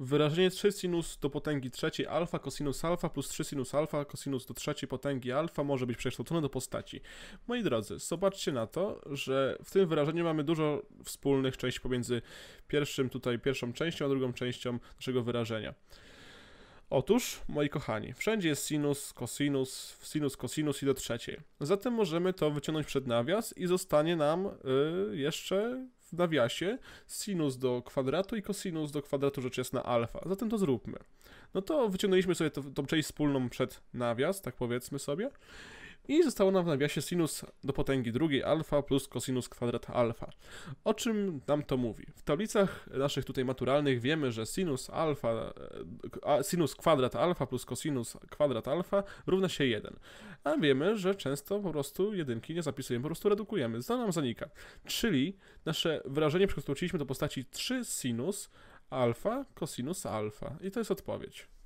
Wyrażenie 3 sinus do potęgi trzeciej alfa cosinus alfa plus 3 sinus alfa cosinus do trzeciej potęgi alfa może być przekształcone do postaci. Moi drodzy, zobaczcie na to, że w tym wyrażeniu mamy dużo wspólnych części pomiędzy pierwszym tutaj pierwszą częścią, a drugą częścią naszego wyrażenia. Otóż, moi kochani, wszędzie jest sinus, cosinus, sinus, cosinus i do trzeciej. Zatem możemy to wyciągnąć przed nawias i zostanie nam y, jeszcze w nawiasie sinus do kwadratu i cosinus do kwadratu rzecz jasna alfa. Zatem to zróbmy. No to wyciągnęliśmy sobie to, tą część wspólną przed nawias, tak powiedzmy sobie i zostało nam w nawiasie sinus do potęgi drugiej alfa plus kosinus kwadrat alfa. O czym nam to mówi? W tablicach naszych tutaj maturalnych wiemy, że sinus alfa, e, sinus kwadrat alfa plus kosinus kwadrat alfa równa się 1. A wiemy, że często po prostu jedynki nie zapisujemy, po prostu redukujemy, za nam zanika. Czyli nasze wyrażenie przekształciliśmy do postaci 3 sinus alfa kosinus alfa. I to jest odpowiedź.